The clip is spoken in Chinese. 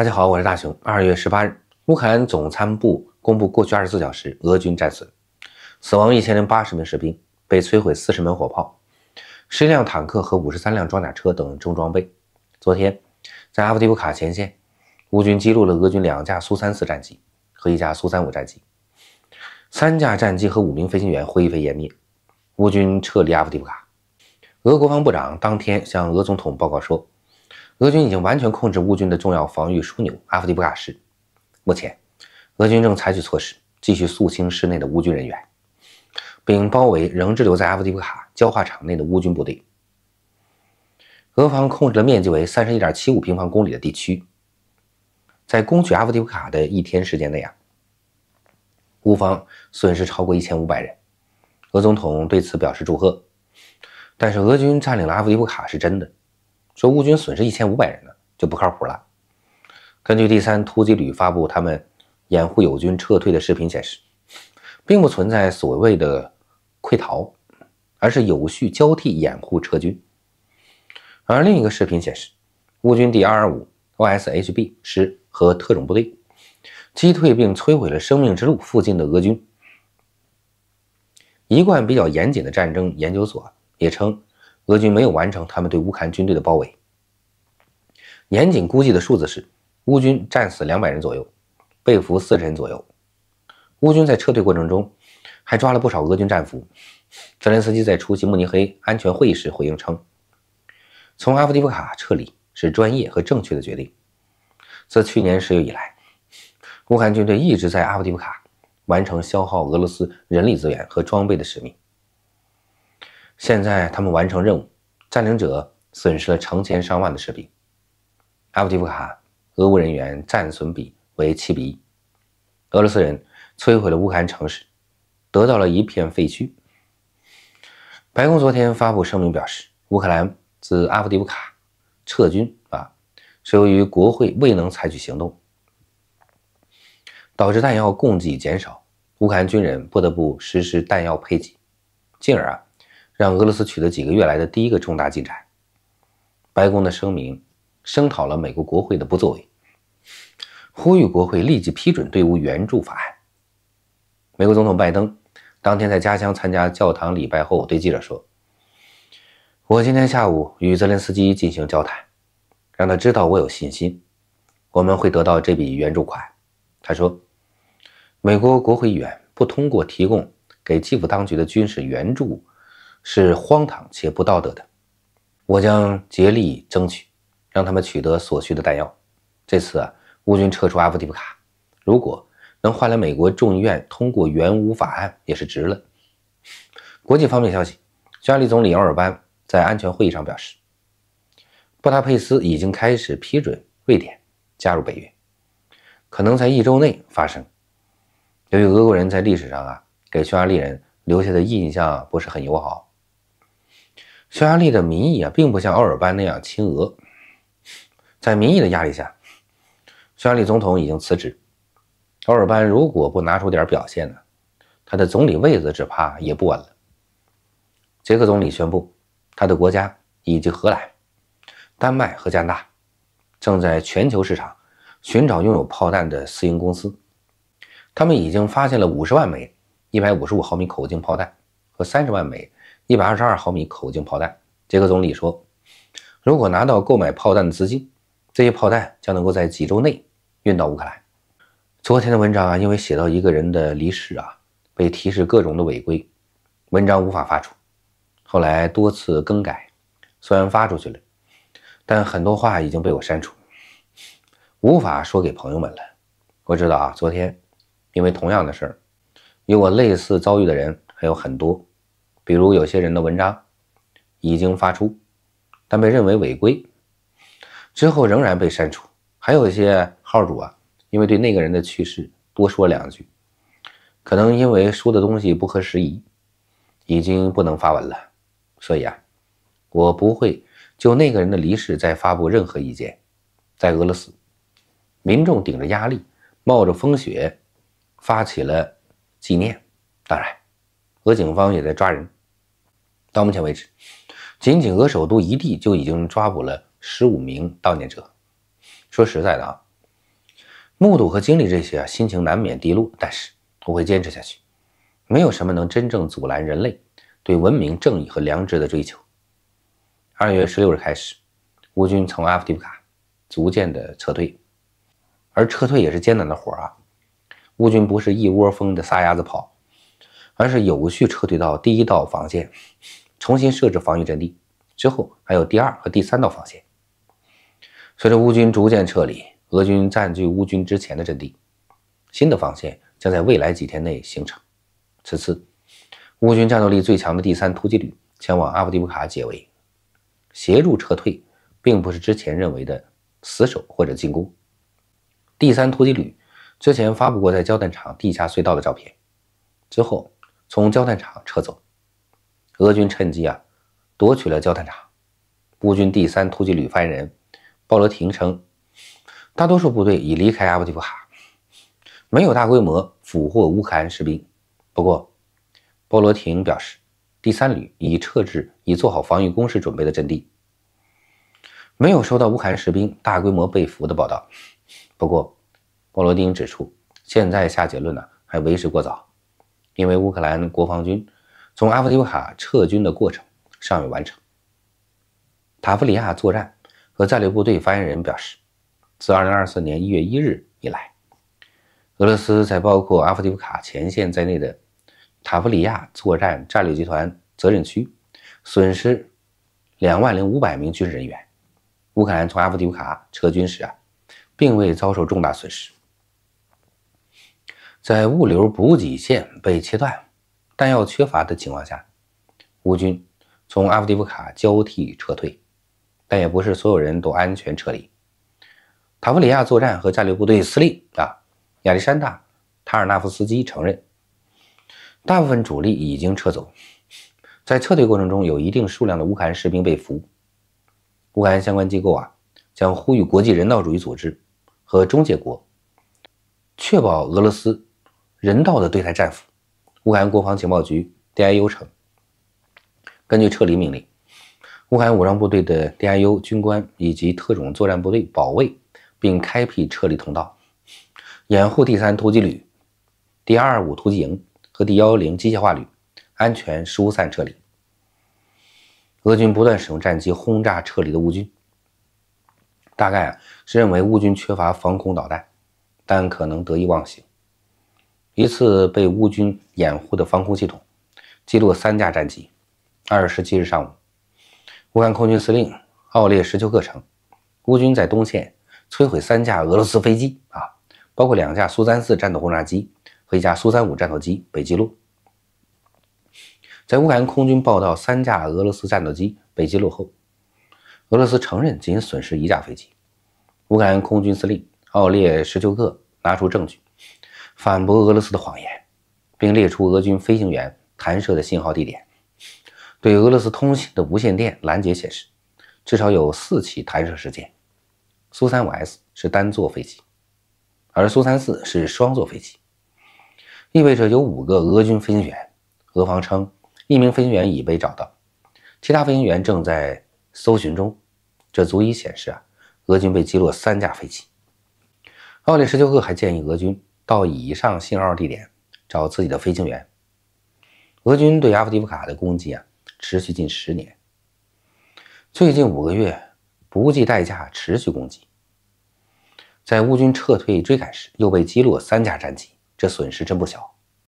大家好，我是大雄。二月十八日，乌克兰总参部公布过去二十四小时俄军战损：死亡一千零八十名士兵，被摧毁四十门火炮、十一辆坦克和五十三辆装甲车等重装备。昨天，在阿夫迪夫卡前线，乌军击落了俄军两架苏三四战机和一架苏三五战机，三架战机和五名飞行员灰飞烟灭。乌军撤离阿夫迪夫卡。俄国防部长当天向俄总统报告说。俄军已经完全控制乌军的重要防御枢纽阿夫迪布卡市。目前，俄军正采取措施继续肃清市内的乌军人员，并包围仍滞留在阿夫迪布卡焦化厂内的乌军部队。俄方控制的面积为三十一点七五平方公里的地区。在攻取阿夫迪布卡的一天时间内，啊，乌方损失超过一千五百人。俄总统对此表示祝贺。但是，俄军占领了阿夫迪布卡是真的。说乌军损失一千五百人呢，就不靠谱了。根据第三突击旅发布他们掩护友军撤退的视频显示，并不存在所谓的溃逃，而是有序交替掩护撤军。而另一个视频显示，乌军第225 YSHB 师和特种部队击退并摧毁了生命之路附近的俄军。一贯比较严谨的战争研究所也称。俄军没有完成他们对乌克兰军队的包围。严谨估计的数字是，乌军战死两百人左右，被俘四十人左右。乌军在撤退过程中还抓了不少俄军战俘。泽连斯基在出席慕尼黑安全会议时回应称：“从阿夫迪夫卡撤离是专业和正确的决定。”自去年十月以来，乌克兰军队一直在阿夫迪夫卡完成消耗俄罗斯人力资源和装备的使命。现在他们完成任务，占领者损失了成千上万的士兵。阿夫迪夫卡，俄乌人员战损比为七比一。俄罗斯人摧毁了乌克兰城市，得到了一片废墟。白宫昨天发布声明表示，乌克兰自阿夫迪夫卡撤军啊，是由于国会未能采取行动，导致弹药供给减少，乌克兰军人不得不实施弹药配给，进而啊。让俄罗斯取得几个月来的第一个重大进展。白宫的声明声讨了美国国会的不作为，呼吁国会立即批准对乌援助法案。美国总统拜登当天在家乡参加教堂礼拜后对记者说：“我今天下午与泽连斯基进行交谈，让他知道我有信心，我们会得到这笔援助款。”他说：“美国国会议员不通过提供给基辅当局的军事援助。”是荒唐且不道德的。我将竭力争取，让他们取得所需的弹药。这次啊，乌军撤出阿夫迪布卡，如果能换来美国众议院通过援乌法案，也是值了。国际方面消息，匈牙利总理奥尔班在安全会议上表示，布达佩斯已经开始批准瑞典加入北约，可能在一周内发生。由于俄国人在历史上啊，给匈牙利人留下的印象不是很友好。匈牙利的民意啊，并不像奥尔班那样亲俄。在民意的压力下，匈牙利总统已经辞职。奥尔班如果不拿出点表现呢，他的总理位子只怕也不稳了。捷克总理宣布，他的国家以及荷兰、丹麦和加拿大正在全球市场寻找拥有炮弹的私营公司。他们已经发现了五十万枚一百五十五毫米口径炮弹和三十万枚。一百二十二毫米口径炮弹，捷克总理说：“如果拿到购买炮弹的资金，这些炮弹将能够在几周内运到乌克兰。”昨天的文章啊，因为写到一个人的离世啊，被提示各种的违规，文章无法发出。后来多次更改，虽然发出去了，但很多话已经被我删除，无法说给朋友们了。我知道啊，昨天因为同样的事儿，与我类似遭遇的人还有很多。比如有些人的文章已经发出，但被认为违规，之后仍然被删除。还有一些号主啊，因为对那个人的去世多说两句，可能因为说的东西不合时宜，已经不能发文了。所以啊，我不会就那个人的离世再发布任何意见。在俄罗斯，民众顶着压力，冒着风雪发起了纪念。当然，俄警方也在抓人。到目前为止，仅仅俄首都一地就已经抓捕了十五名悼念者。说实在的啊，目睹和经历这些啊，心情难免低落。但是我会坚持下去，没有什么能真正阻拦人类对文明、正义和良知的追求。二月十六日开始，乌军从阿夫迪夫卡逐渐的撤退，而撤退也是艰难的活啊。乌军不是一窝蜂的撒丫子跑。而是有序撤退到第一道防线，重新设置防御阵地。之后还有第二和第三道防线。随着乌军逐渐撤离，俄军占据乌军之前的阵地，新的防线将在未来几天内形成。此次，乌军战斗力最强的第三突击旅前往阿布迪布卡解围，协助撤退，并不是之前认为的死守或者进攻。第三突击旅之前发布过在焦炭厂地下隧道的照片，之后。从焦炭厂撤走，俄军趁机啊夺取了焦炭厂。乌军第三突击旅发言人鲍罗廷称，大多数部队已离开阿布迪夫卡，没有大规模俘获乌克兰士兵。不过，鲍罗廷表示，第三旅已撤至已做好防御工事准备的阵地，没有收到乌克兰士兵大规模被俘的报道。不过，鲍罗廷指出，现在下结论呢还为时过早。因为乌克兰国防军从阿夫迪夫卡撤军的过程尚未完成，塔夫里亚作战和战略部队发言人表示，自2024年1月1日以来，俄罗斯在包括阿夫迪夫卡前线在内的塔夫里亚作战战略集团责任区损失2万零500名军事人员。乌克兰从阿夫迪夫卡撤军时啊，并未遭受重大损失。在物流补给线被切断、弹药缺乏的情况下，乌军从阿夫迪夫卡交替撤退，但也不是所有人都安全撤离。塔夫里亚作战和战略部队司令啊亚历山大·塔尔纳夫斯基承认，大部分主力已经撤走。在撤退过程中，有一定数量的乌克兰士兵被俘。乌克兰相关机构啊将呼吁国际人道主义组织和中介国，确保俄罗斯。人道的对待战俘。乌克兰国防情报局 d i u 称，根据撤离命令，乌克兰武装部队的 d i u 军官以及特种作战部队保卫并开辟撤离通道，掩护第三突击旅、第二五突击营和第幺幺零机械化旅安全疏散撤离。俄军不断使用战机轰炸撤离的乌军，大概啊是认为乌军缺乏防空导弹，但可能得意忘形。一次被乌军掩护的防空系统击落三架战机。二十七日上午，乌克兰空军司令奥列什丘克称，乌军在东线摧毁三架俄罗斯飞机，啊，包括两架苏 -34 战斗轰炸机和一架苏 -35 战斗机被击落。在乌克兰空军报道三架俄罗斯战斗机被击落后，俄罗斯承认仅损失一架飞机。乌克兰空军司令奥列什丘克拿出证据。反驳俄罗斯的谎言，并列出俄军飞行员弹射的信号地点。对俄罗斯通信的无线电拦截显示，至少有四起弹射事件。苏三五 S 是单座飞机，而苏三四是双座飞机，意味着有五个俄军飞行员。俄方称，一名飞行员已被找到，其他飞行员正在搜寻中。这足以显示啊，俄军被击落三架飞机。奥列什丘克还建议俄军。到以上信号地点找自己的飞行员。俄军对阿夫迪夫卡的攻击啊，持续近十年，最近五个月不计代价持续攻击，在乌军撤退追赶时又被击落三架战机，这损失真不小。